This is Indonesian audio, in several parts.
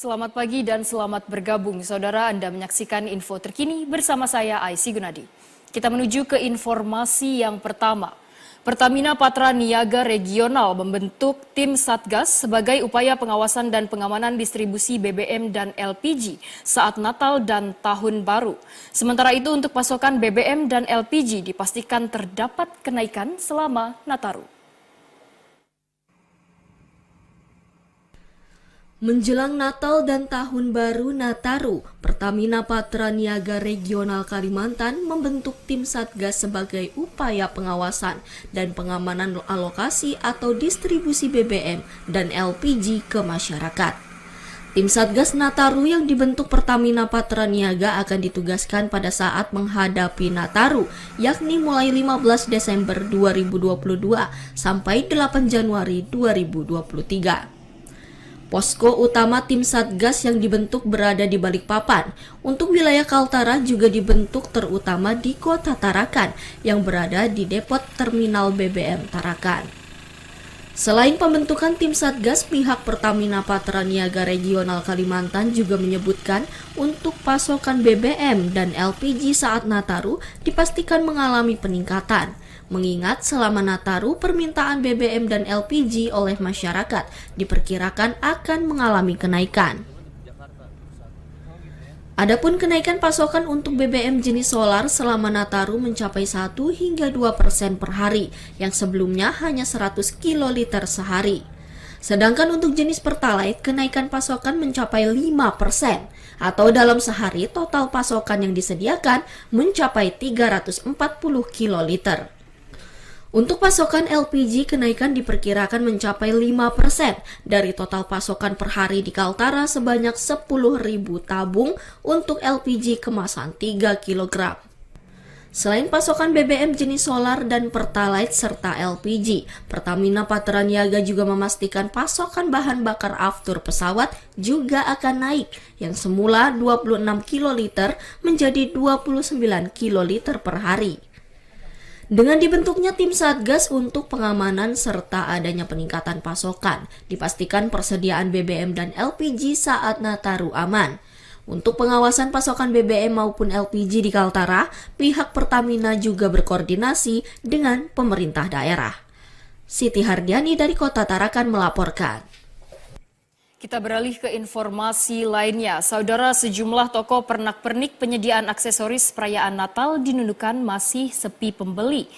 Selamat pagi dan selamat bergabung. Saudara Anda menyaksikan info terkini bersama saya Aisy Gunadi. Kita menuju ke informasi yang pertama. Pertamina Patra Niaga Regional membentuk tim Satgas sebagai upaya pengawasan dan pengamanan distribusi BBM dan LPG saat Natal dan Tahun Baru. Sementara itu untuk pasokan BBM dan LPG dipastikan terdapat kenaikan selama Nataru. Menjelang Natal dan Tahun Baru Nataru, Pertamina Patra Niaga Regional Kalimantan membentuk tim Satgas sebagai upaya pengawasan dan pengamanan alokasi atau distribusi BBM dan LPG ke masyarakat. Tim Satgas Nataru yang dibentuk Pertamina Patra Niaga akan ditugaskan pada saat menghadapi Nataru, yakni mulai 15 Desember 2022 sampai 8 Januari 2023. Posko utama tim Satgas yang dibentuk berada di Balikpapan. Untuk wilayah Kaltara juga dibentuk terutama di Kota Tarakan yang berada di depot terminal BBM Tarakan. Selain pembentukan tim Satgas, pihak Pertamina Patraniaga Regional Kalimantan juga menyebutkan untuk pasokan BBM dan LPG saat Nataru dipastikan mengalami peningkatan mengingat selama Nataru permintaan BBM dan LPG oleh masyarakat diperkirakan akan mengalami kenaikan. Adapun kenaikan pasokan untuk BBM jenis solar selama Nataru mencapai 1 hingga 2 persen per hari, yang sebelumnya hanya 100 kiloliter sehari. Sedangkan untuk jenis pertalite, kenaikan pasokan mencapai 5 persen, atau dalam sehari total pasokan yang disediakan mencapai 340 kiloliter. Untuk pasokan LPG, kenaikan diperkirakan mencapai 5% dari total pasokan per hari di Kaltara sebanyak 10.000 tabung untuk LPG kemasan 3 kg. Selain pasokan BBM jenis solar dan Pertalite serta LPG, Pertamina Patraniaga juga memastikan pasokan bahan bakar aftur pesawat juga akan naik yang semula 26 kiloliter menjadi 29 kiloliter per hari. Dengan dibentuknya tim Satgas untuk pengamanan serta adanya peningkatan pasokan, dipastikan persediaan BBM dan LPG saat Nataru aman. Untuk pengawasan pasokan BBM maupun LPG di Kaltara, pihak Pertamina juga berkoordinasi dengan pemerintah daerah. Siti Hardiani dari Kota Tarakan melaporkan. Kita beralih ke informasi lainnya. Saudara sejumlah toko pernak-pernik penyediaan aksesoris perayaan Natal di Nunukan masih sepi pembeli.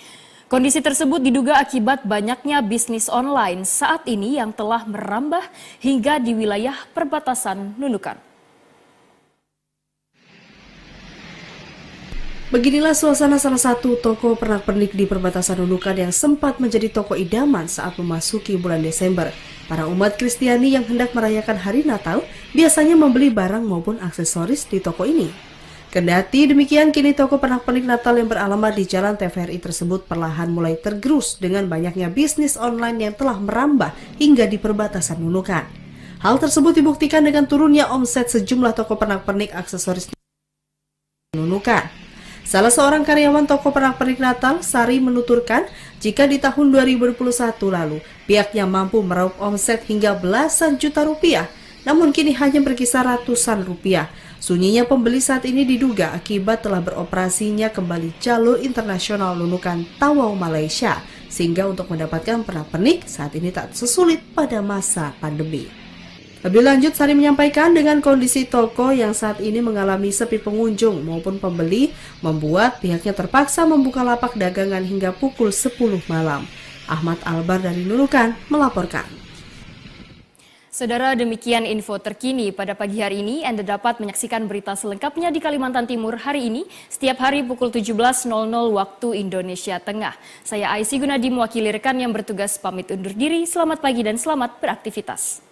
Kondisi tersebut diduga akibat banyaknya bisnis online saat ini yang telah merambah hingga di wilayah perbatasan Nunukan. Beginilah suasana salah satu toko pernak-pernik di perbatasan Nunukan yang sempat menjadi toko idaman saat memasuki bulan Desember. Para umat Kristiani yang hendak merayakan hari Natal biasanya membeli barang maupun aksesoris di toko ini. Kendati demikian, kini toko pernak-pernik Natal yang beralamat di Jalan TVRI tersebut perlahan mulai tergerus dengan banyaknya bisnis online yang telah merambah hingga di perbatasan Nunukan. Hal tersebut dibuktikan dengan turunnya omset sejumlah toko pernak-pernik aksesoris Nunukan. Salah seorang karyawan toko pernak-pernik Natal, Sari, menuturkan jika di tahun 2021 lalu pihaknya mampu meraup omset hingga belasan juta rupiah, namun kini hanya berkisar ratusan rupiah. Sunyinya pembeli saat ini diduga akibat telah beroperasinya kembali jalur internasional lunukan Tawau Malaysia, sehingga untuk mendapatkan pernak-pernik saat ini tak sesulit pada masa pandemi. Lebih lanjut, Sari menyampaikan dengan kondisi toko yang saat ini mengalami sepi pengunjung maupun pembeli, membuat pihaknya terpaksa membuka lapak dagangan hingga pukul 10 malam. Ahmad Albar dari Nunukan melaporkan. Saudara demikian info terkini pada pagi hari ini. Anda dapat menyaksikan berita selengkapnya di Kalimantan Timur hari ini setiap hari pukul 17.00 waktu Indonesia Tengah. Saya Aisy Gunadi mewakili rekan yang bertugas pamit undur diri. Selamat pagi dan selamat beraktivitas.